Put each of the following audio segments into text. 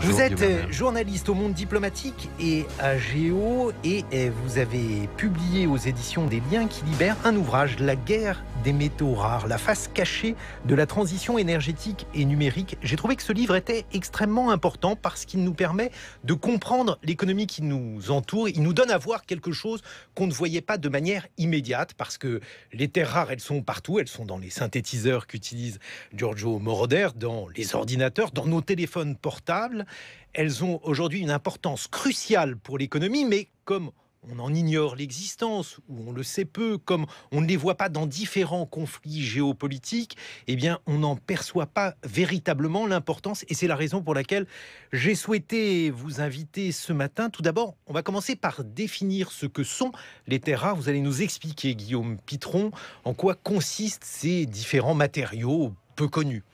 vous êtes euh, journaliste au monde diplomatique et à Géo et euh, vous avez publié aux éditions des liens qui libèrent un ouvrage, La guerre des métaux rares, la face cachée de la transition énergétique et numérique. J'ai trouvé que ce livre était extrêmement important parce qu'il nous permet de comprendre l'économie qui nous entoure. Il nous donne à voir quelque chose qu'on ne voyait pas de manière immédiate parce que les terres rares, elles sont partout. Elles sont dans les synthétiseurs qu'utilise Giorgio Moroder, dans les ordinateurs, dans nos téléphones portables. Elles ont aujourd'hui une importance cruciale pour l'économie, mais comme on en ignore l'existence ou on le sait peu, comme on ne les voit pas dans différents conflits géopolitiques, eh bien, on n'en perçoit pas véritablement l'importance. Et c'est la raison pour laquelle j'ai souhaité vous inviter ce matin. Tout d'abord, on va commencer par définir ce que sont les terres Vous allez nous expliquer, Guillaume Pitron, en quoi consistent ces différents matériaux peu connus.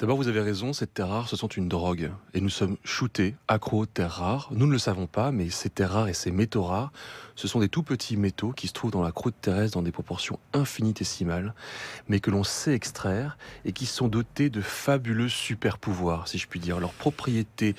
D'abord, vous avez raison, ces terres rares, ce sont une drogue. Et nous sommes shootés, accro aux terres rares. Nous ne le savons pas, mais ces terres rares et ces métaux rares, ce sont des tout petits métaux qui se trouvent dans la croûte terrestre dans des proportions infinitésimales, mais que l'on sait extraire et qui sont dotés de fabuleux super pouvoirs, si je puis dire. Leurs propriétés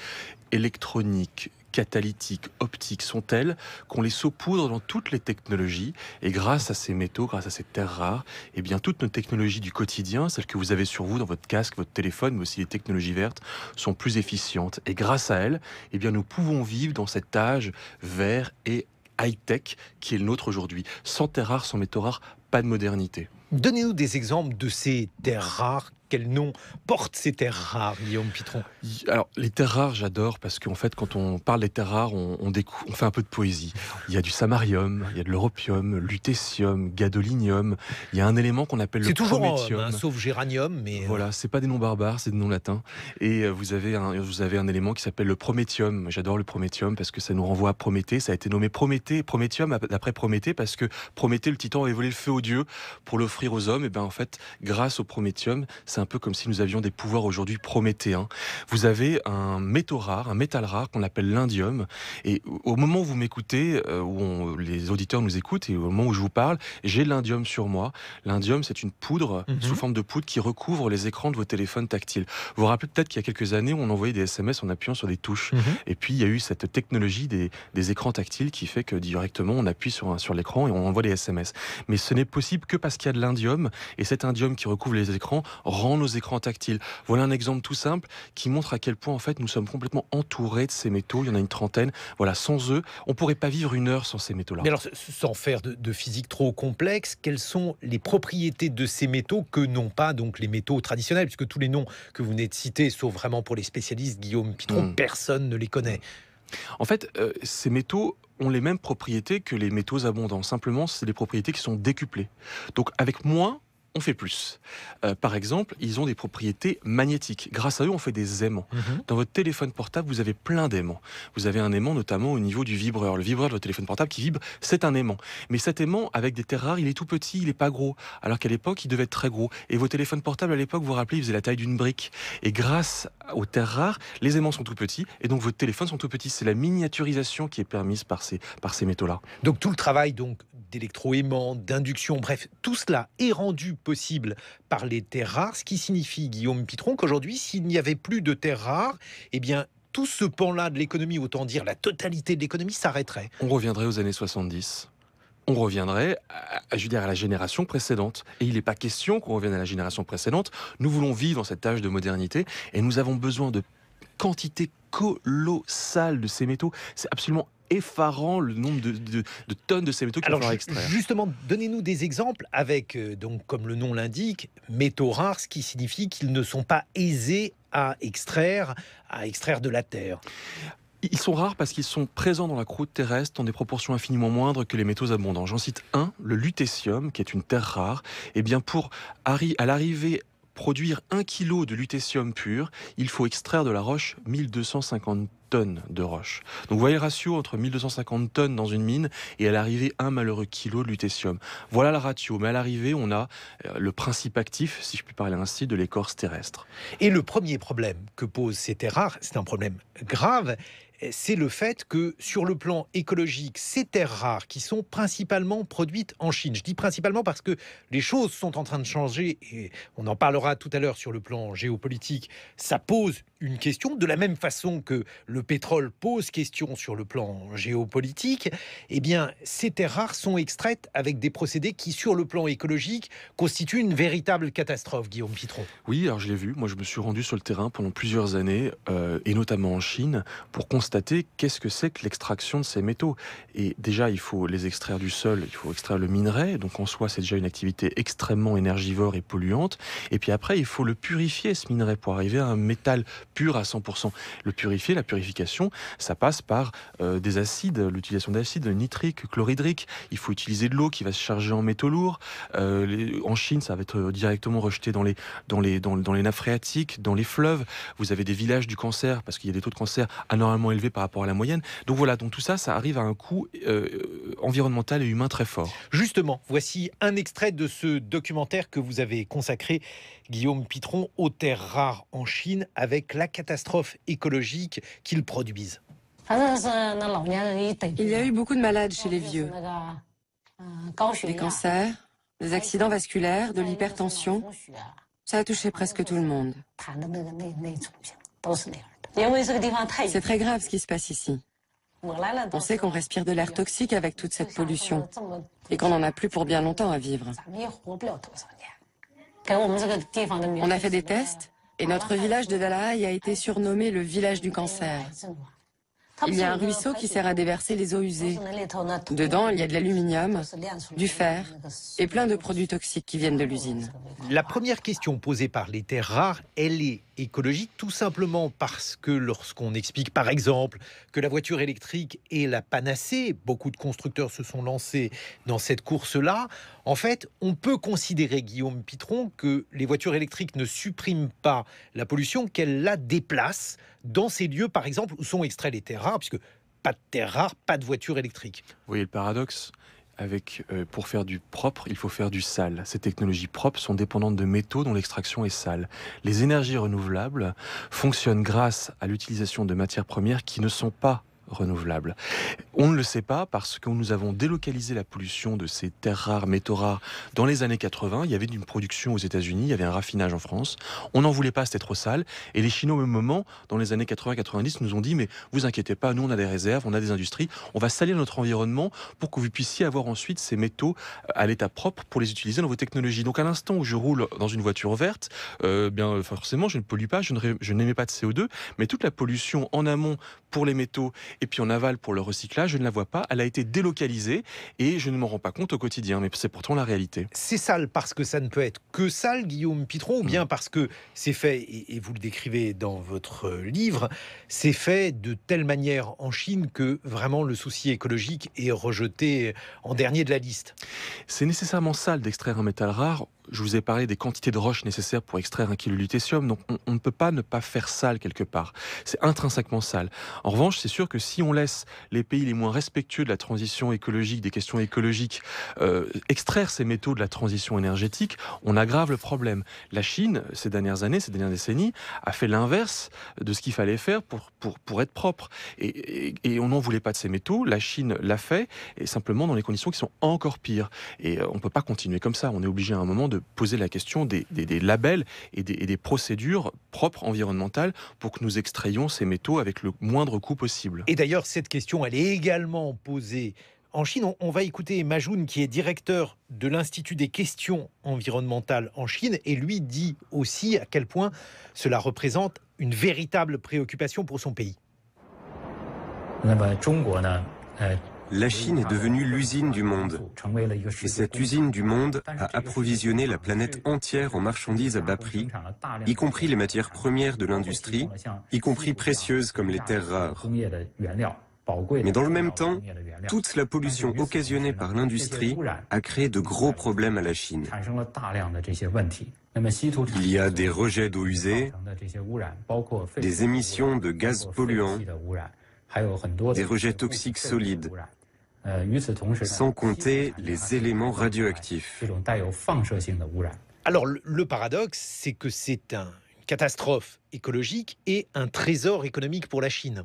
électroniques, catalytiques, optiques sont elles qu'on les saupoudre dans toutes les technologies. Et grâce à ces métaux, grâce à ces terres rares, eh bien, toutes nos technologies du quotidien, celles que vous avez sur vous, dans votre casque, votre téléphone, mais aussi les technologies vertes, sont plus efficientes. Et grâce à elles, eh bien, nous pouvons vivre dans cet âge vert et high-tech qui est le nôtre aujourd'hui. Sans terres rares, sans métaux rares, pas de modernité. Donnez-nous des exemples de ces terres rares quel nom portent ces terres rares, Guillaume Pitron Alors, les terres rares, j'adore parce qu'en fait, quand on parle des terres rares, on, on fait un peu de poésie. Il y a du samarium, il y a de l'europium, lutécium, gadolinium. Il y a un élément qu'on appelle le toujours prométhium. Euh, bah, sauf géranium, mais. Euh, voilà, c'est pas des noms barbares, c'est des noms latins. Et euh, vous avez un, vous avez un élément qui s'appelle le prométhium. J'adore le prométhium parce que ça nous renvoie à Prométhée. Ça a été nommé Prométhée, prométhium d'après Prométhée parce que Prométhée, le titan, avait volé le feu aux dieux pour l'offrir aux hommes. Et ben en fait, grâce au prométhium, ça un peu comme si nous avions des pouvoirs aujourd'hui prométhéens. Vous avez un métaux rare, un métal rare qu'on appelle l'indium. Et au moment où vous m'écoutez, euh, où les auditeurs nous écoutent et au moment où je vous parle, j'ai l'indium sur moi. L'indium, c'est une poudre mhm. sous forme de poudre qui recouvre les écrans de vos téléphones tactiles. Vous vous rappelez peut-être qu'il y a quelques années, on envoyait des SMS en appuyant sur des touches. Mhm. Et puis, il y a eu cette technologie des, écrans tactiles qui fait que directement, on appuie sur, sur l'écran et on envoie des SMS. Mais ce n'est possible que parce qu'il y a de l'indium. Et cet indium qui recouvre les écrans rend nos écrans tactiles. Voilà un exemple tout simple qui montre à quel point en fait nous sommes complètement entourés de ces métaux. Il y en a une trentaine. Voilà, sans eux, on pourrait pas vivre une heure sans ces métaux-là. Mais alors, sans faire de, physique trop complexe, quelles sont les propriétés de ces métaux que n'ont pas donc les métaux traditionnels, puisque tous les noms que vous venez de citer, sauf vraiment pour les spécialistes, Guillaume Pitron, hmm. personne ne les connaît. En fait, euh, ces métaux ont les mêmes propriétés que les métaux abondants. Simplement, c'est des propriétés qui sont décuplées. Donc, avec moins, on fait plus. Euh, par exemple, ils ont des propriétés magnétiques. Grâce à eux, on fait des aimants. Mhm. Dans votre téléphone portable, vous avez plein d'aimants. Vous avez un aimant notamment au niveau du vibreur. Le vibreur de votre téléphone portable qui vibre, c'est un aimant. Mais cet aimant, avec des terres rares, il est tout petit, il n'est pas gros. Alors qu'à l'époque, il devait être très gros. Et vos téléphones portables, à l'époque, vous vous rappelez, ils faisaient la taille d'une brique. Et grâce aux terres rares, les aimants sont tout petits. Et donc, vos téléphones sont tout petits. C'est la miniaturisation qui est permise par ces, par ces métaux-là. Donc, tout le travail donc d'électroaimants, d'induction, bref, tout cela est rendu possible par les terres rares, ce qui signifie, Guillaume Pitron, qu'aujourd'hui, s'il n'y avait plus de terres rares, eh bien, tout ce pan-là de l'économie, autant dire la totalité de l'économie, s'arrêterait. On reviendrait aux années 70 on reviendrait à, je veux dire, à la génération précédente. Et il n'est pas question qu'on revienne à la génération précédente. Nous voulons vivre dans cette âge de modernité et nous avons besoin de quantités colossales de ces métaux. C'est absolument effarant le nombre de, tonnes de ces métaux qu'il faudra extraire. Justement, donnez-nous des exemples avec, euh, donc, comme le nom l'indique, métaux rares, ce qui signifie qu'ils ne sont pas aisés à extraire, à extraire de la terre. Ils sont rares parce qu'ils sont présents dans la croûte terrestre en des proportions infiniment moindres que les métaux abondants. J'en cite un, le lutécium, qui est une terre rare. Et eh bien, pour à l'arrivée produire un kilo de lutécium pur, il faut extraire de la roche 1250 tonnes de roche. Donc vous voyez le ratio entre 1250 tonnes dans une mine et à l'arrivée un malheureux kilo de lutécium. Voilà le ratio, mais à l'arrivée on a euh, le principe actif, si je puis parler ainsi, de l'écorce terrestre. Et le premier problème que posent ces terres rares, c'est un problème grave, eh, c'est le fait que sur le plan écologique, ces terres rares qui sont principalement produites en Chine, je dis principalement parce que les choses sont en train de changer et on en parlera tout à l'heure sur le plan géopolitique, ça pose une question de la même façon que le pétrole pose question sur le plan géopolitique, eh bien ces terres rares sont extraites avec des procédés qui sur le plan écologique constituent une véritable catastrophe, Guillaume Pitron. Oui, alors je l'ai vu, moi je me suis rendu sur le terrain pendant plusieurs années euh, et notamment en Chine pour constater qu'est-ce que c'est que l'extraction de ces métaux. Et déjà, il faut les extraire du sol, il faut extraire le minerai, donc en soi, c'est déjà une activité extrêmement énergivore et polluante. Et puis après, il faut le purifier, ce minerai, pour arriver à un métal pur à 100%. Le purifier, la purification, ça passe par euh, des acides, l'utilisation d'acides nitriques, chlorhydriques. Il faut utiliser de l'eau qui va se charger en métaux lourds. Euh, en Chine, ça va être directement rejeté dans les, dans, les, dans les nappes phréatiques, dans les fleuves. Vous avez des villages du cancer, parce qu'il y a des taux de cancer anormalement élevés par rapport à la moyenne. Donc voilà, donc tout ça, ça arrive à un coût euh, environnemental et humain très fort. Justement, voici un extrait de ce documentaire que vous avez consacré, Guillaume Pitron, aux terres rares en Chine avec la catastrophe écologique qu'ils produisent. Il y a eu beaucoup de malades chez les vieux. Des cancers, des accidents vasculaires, de l'hypertension. Ça a touché presque tout le monde. C'est très grave ce qui se passe ici. On sait qu'on respire de l'air toxique avec toute cette pollution et qu'on n'en a plus pour bien longtemps à vivre. On a fait des tests et notre village de Dalaï a été surnommé le village du cancer. Il y a un ruisseau qui sert à déverser les eaux usées. Dedans, il y a de l'aluminium, du fer et plein de produits toxiques qui viennent de l'usine. La première question posée par les terres rares, elle est écologique tout simplement parce que lorsqu'on explique par exemple que la voiture électrique est la panacée, beaucoup de constructeurs se sont lancés dans cette course-là, en fait on peut considérer, Guillaume Pitron, que les voitures électriques ne suppriment pas la pollution, qu'elles la déplacent dans ces lieux par exemple où sont extraits les terres rares puisque pas de terres rares, pas de voitures électriques. Vous voyez le paradoxe avec, euh, pour faire du propre, il faut faire du sale. Ces technologies propres sont dépendantes de métaux dont l'extraction est sale. Les énergies renouvelables fonctionnent grâce à l'utilisation de matières premières qui ne sont pas renouvelables. On ne le sait pas parce que nous avons délocalisé la pollution de ces terres rares, métaux rares dans les années 80. Il y avait une production aux États-Unis, il y avait un raffinage en France. On n'en voulait pas, c'était trop sale. Et les Chinois, au même moment, dans les années 80-90, nous ont dit Mais vous inquiétez pas, nous on a des réserves, on a des industries, on va salir notre environnement pour que vous puissiez avoir ensuite ces métaux euh, à l'état propre pour les utiliser dans vos technologies. Donc à l'instant où je roule dans une voiture verte, euh, bien forcément je ne pollue pas, je n'émets pas de CO2, mais toute la pollution en amont pour les métaux et puis en aval, pour le recyclage, je ne la vois pas. Elle a été délocalisée et je ne m'en rends pas compte au quotidien, mais c'est pourtant la réalité. C'est sale parce que ça ne peut être que sale, Guillaume Pitron, ou bien mm. parce que c'est fait, et vous le décrivez dans votre euh, livre, c'est fait de telle manière en Chine que vraiment le souci écologique est rejeté en dernier de la liste. C'est nécessairement sale d'extraire un métal rare je vous ai parlé des quantités de roches nécessaires pour extraire un kilo de lithium, donc on, ne peut pas ne pas faire sale quelque part. C'est intrinsèquement sale. En revanche, c'est sûr que si on laisse les pays les moins respectueux de la transition écologique, des questions écologiques, euh, extraire ces métaux de la transition énergétique, on aggrave le problème. La Chine, ces dernières années, ces dernières décennies, a fait l'inverse de ce qu'il fallait faire pour, pour, pour être propre. Et, on n'en voulait pas de ces métaux. La Chine l'a fait, et simplement dans les conditions qui sont encore pires. Et euh, on ne peut pas continuer comme ça. On est obligé à un moment de poser la question des, labels et des, procédures propres environnementales pour que nous extrayons ces métaux avec le moindre coût possible. Et d'ailleurs, cette question, elle est également posée en Chine. On, va écouter Majun, qui est directeur de l'Institut des questions environnementales en Chine, et lui dit aussi à quel point cela représente une véritable préoccupation pour son pays la Chine est devenue l'usine du monde. Et cette usine du monde a approvisionné la planète entière en marchandises à bas prix, y compris les matières premières de l'industrie, y compris précieuses comme les terres rares. Mais dans le même temps, toute la pollution occasionnée par l'industrie a créé de gros problèmes à la Chine. Il y a des rejets d'eau usée, des émissions de gaz polluants, des rejets toxiques solides, sans compter les éléments radioactifs. Alors le paradoxe, c'est que c'est une catastrophe écologique et un trésor économique pour la Chine.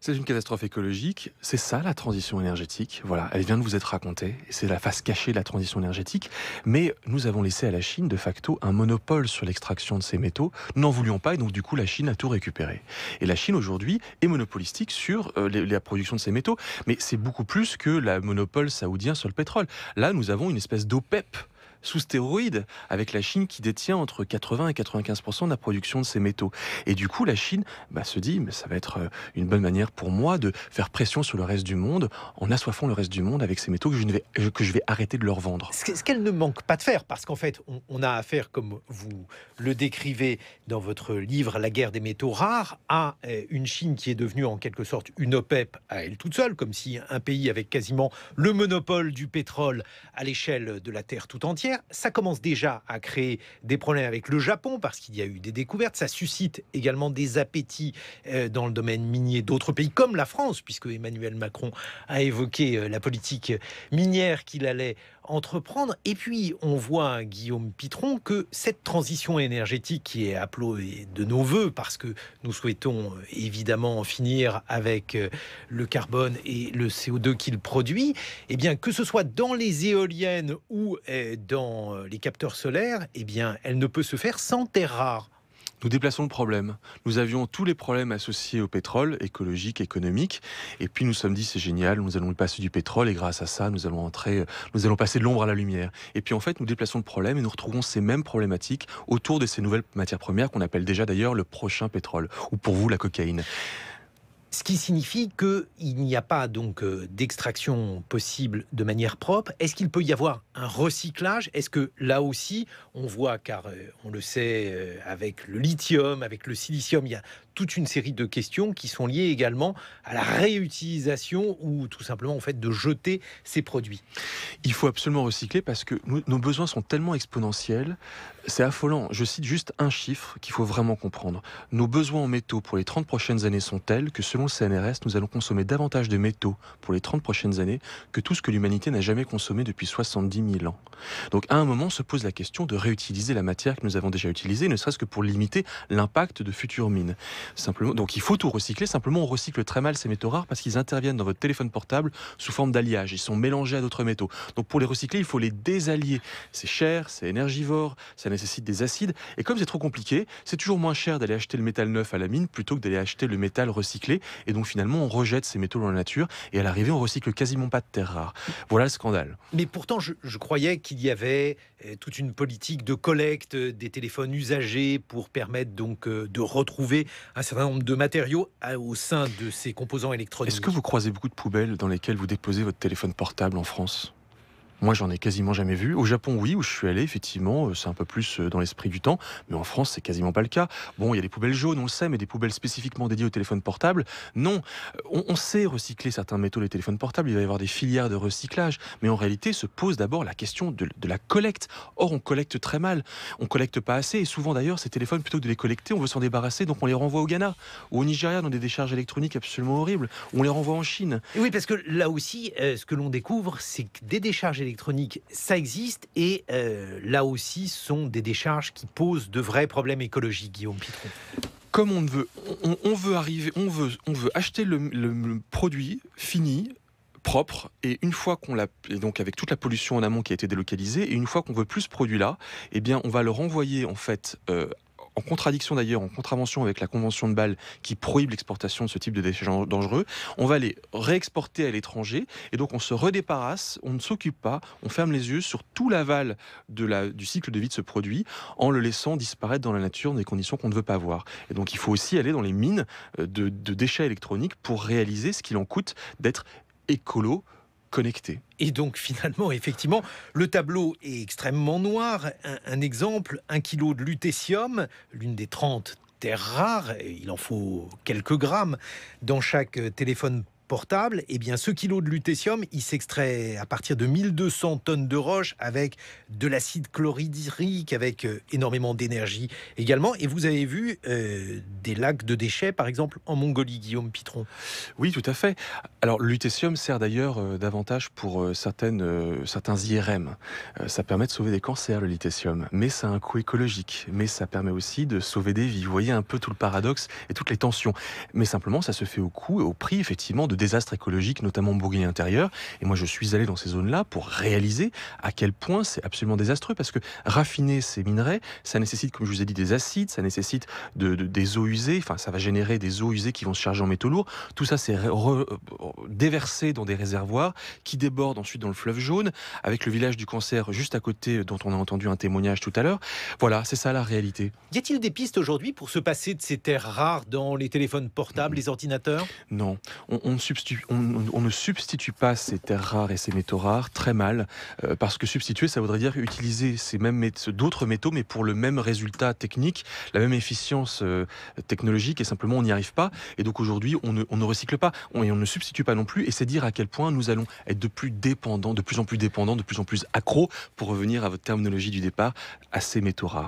C'est une catastrophe écologique, c'est ça la transition énergétique. Voilà, elle vient de vous être racontée, c'est la face cachée de la transition énergétique, mais nous avons laissé à la Chine de facto un monopole sur l'extraction de ces métaux, nous n'en voulions pas et donc du coup la Chine a tout récupéré. Et la Chine aujourd'hui est monopolistique sur euh, la production de ces métaux, mais c'est beaucoup plus que le monopole saoudien sur le pétrole. Là, nous avons une espèce d'OPEP sous stéroïdes avec la Chine qui détient entre 80 et 95% de la production de ces métaux. Et du coup, la Chine bah, se dit, mais ça va être euh, une bonne manière pour moi de faire pression sur le reste du monde en assoiffant le reste du monde avec ces métaux que je, vais, euh, que je vais arrêter de leur vendre. Ce qu'elle ne manque pas de faire, parce qu'en fait, on, on a affaire, comme vous le décrivez dans votre livre La guerre des métaux rares, à euh, une Chine qui est devenue en quelque sorte une OPEP à elle toute seule, comme si un pays avait quasiment le monopole du pétrole à l'échelle de la Terre tout entière ça commence déjà à créer des problèmes avec le Japon parce qu'il y a eu des découvertes. Ça suscite également des appétits euh, dans le domaine minier d'autres pays comme la France, puisque Emmanuel Macron a évoqué euh, la politique euh, minière qu'il allait entreprendre. Et puis, on voit, Guillaume Pitron, que cette transition énergétique qui est appelée de nos voeux, parce que nous souhaitons euh, évidemment en finir avec euh, le carbone et le CO2 qu'il produit, eh bien, que ce soit dans les éoliennes ou eh, dans euh, les capteurs solaires, eh bien, elle ne peut se faire sans terres rares nous déplaçons le problème. Nous avions tous les problèmes associés au pétrole, écologique, économique, et puis nous sommes dit c'est génial, nous allons passer du pétrole et grâce à ça nous allons entrer, nous allons passer de l'ombre à la lumière. Et puis en fait nous déplaçons le problème et nous retrouvons ces mêmes problématiques autour de ces nouvelles matières premières qu'on appelle déjà d'ailleurs le prochain pétrole, ou pour vous la cocaïne. Ce qui signifie qu'il n'y a pas donc euh, d'extraction possible de manière propre. Est-ce qu'il peut y avoir un recyclage Est-ce que là aussi, on voit, car euh, on le sait, euh, avec le lithium, avec le silicium, il y a toute une série de questions qui sont liées également à la réutilisation ou tout simplement au fait de jeter ces produits. Il faut absolument recycler parce que nos besoins sont tellement exponentiels, c'est affolant. Je cite juste un chiffre qu'il faut vraiment comprendre. Nos besoins en métaux pour les 30 prochaines années sont tels que selon le CNRS, nous allons consommer davantage de métaux pour les 30 prochaines années que tout ce que l'humanité n'a jamais consommé depuis 70 000 ans. Donc à un moment se pose la question de réutiliser la matière que nous avons déjà utilisée, ne serait-ce que pour limiter l'impact de futures mines. Simplement, donc il faut tout recycler. Simplement, on recycle très mal ces métaux rares parce qu'ils interviennent dans votre téléphone portable sous forme d'alliage. Ils sont mélangés à d'autres métaux. Donc pour les recycler, il faut les désallier. C'est cher, c'est énergivore, ça nécessite des acides. Et comme c'est trop compliqué, c'est toujours moins cher d'aller acheter le métal neuf à la mine plutôt que d'aller acheter le métal recyclé. Et donc finalement, on rejette ces métaux dans la nature. Et à l'arrivée, on recycle quasiment pas de terres rares. Voilà le scandale. Mais pourtant, je croyais qu'il y avait euh, toute une politique de collecte des téléphones usagés pour permettre euh, de retrouver un certain nombre de matériaux euh, au sein de ces composants électroniques. Est-ce que vous croisez beaucoup de poubelles dans lesquelles vous déposez votre téléphone portable en France moi, j'en ai quasiment jamais vu. Au Japon, oui, où je suis allé, effectivement, euh, c'est un peu plus euh, dans l'esprit du temps. Mais en France, c'est quasiment pas le cas. Bon, il y a des poubelles jaunes, on le sait, mais des poubelles spécifiquement dédiées aux téléphones portables. Non, euh, on, sait recycler certains métaux des téléphones portables. Il va y avoir des filières de recyclage. Mais en réalité, se pose d'abord la question de, la collecte. Or, on collecte très mal. On collecte pas assez. Et souvent, d'ailleurs, ces téléphones, plutôt que de les collecter, on veut s'en débarrasser. Donc, on les renvoie au Ghana ou au Nigeria dans des décharges électroniques absolument horribles. On les renvoie en Chine. oui, parce que là aussi, ce que l'on découvre, c'est que des décharges ça existe et euh, là aussi sont des décharges qui posent de vrais problèmes écologiques, Guillaume Pitron. Comme on veut, on, veut arriver, on veut, on veut acheter le, produit fini, propre et une fois qu'on l'a et donc avec toute la pollution en amont qui a été délocalisée et une fois qu'on veut plus ce produit là eh bien on va le renvoyer en fait euh, en contradiction d'ailleurs, en contravention avec la Convention de Bâle qui prohibe l'exportation de ce type de déchets dangereux. On va les réexporter à l'étranger et donc on se redéparasse, on ne s'occupe pas, on ferme les yeux sur tout l'aval de la, du cycle de vie de ce produit en le laissant disparaître dans la nature dans des conditions qu'on ne veut pas voir. Et donc il faut aussi aller dans les mines euh, de, de déchets électroniques pour réaliser ce qu'il en coûte d'être écolo et donc finalement, effectivement, le tableau est extrêmement noir. Un, exemple, un kilo de lutécium, l'une des 30 terres rares, il en faut quelques grammes dans chaque euh, téléphone portable, et eh bien ce kilo de lutécium, il s'extrait à partir de 1200 tonnes de roche avec de l'acide chlorhydrique, avec euh, énormément d'énergie également. Et vous avez vu euh, des lacs de déchets, par exemple, en Mongolie, Guillaume Pitron. Oui, tout à fait. Alors sert d'ailleurs euh, davantage pour certaines, certains IRM. ça permet de sauver des cancers, le lutécium, mais ça a un coût écologique, mais ça permet aussi de sauver des vies. Vous voyez un peu tout le paradoxe et toutes les tensions. Mais simplement, ça se fait au coût et au prix, effectivement, de désastre écologiques, notamment en Bourgogne intérieure. Et moi, je suis allé dans ces zones-là pour réaliser à quel point c'est absolument désastreux parce que raffiner ces minerais, ça nécessite, comme je vous ai dit, des acides, ça nécessite de, des eaux usées, enfin, ça va générer des eaux usées qui vont se charger en métaux lourds. Tout ça, c'est déversé dans des réservoirs qui débordent ensuite dans le fleuve jaune, avec le village du cancer juste à côté, euh, dont on a entendu un témoignage tout à l'heure. Voilà, c'est ça la réalité. Y a-t-il des pistes aujourd'hui pour se passer de ces terres rares dans les téléphones portables, les ordinateurs Non. On, on on, ne substitue pas ces terres rares et ces métaux rares très mal, euh, parce que substituer, ça voudrait dire utiliser ces mêmes d'autres métaux, mais pour le même résultat technique, la même efficience euh, technologique, et simplement on n'y arrive pas. Et donc aujourd'hui, on ne, recycle pas, on, et on ne substitue pas non plus, et c'est dire à quel point nous allons être de plus dépendants, de plus en plus dépendants, de plus en plus accros, pour revenir à votre terminologie du départ, à ces métaux rares.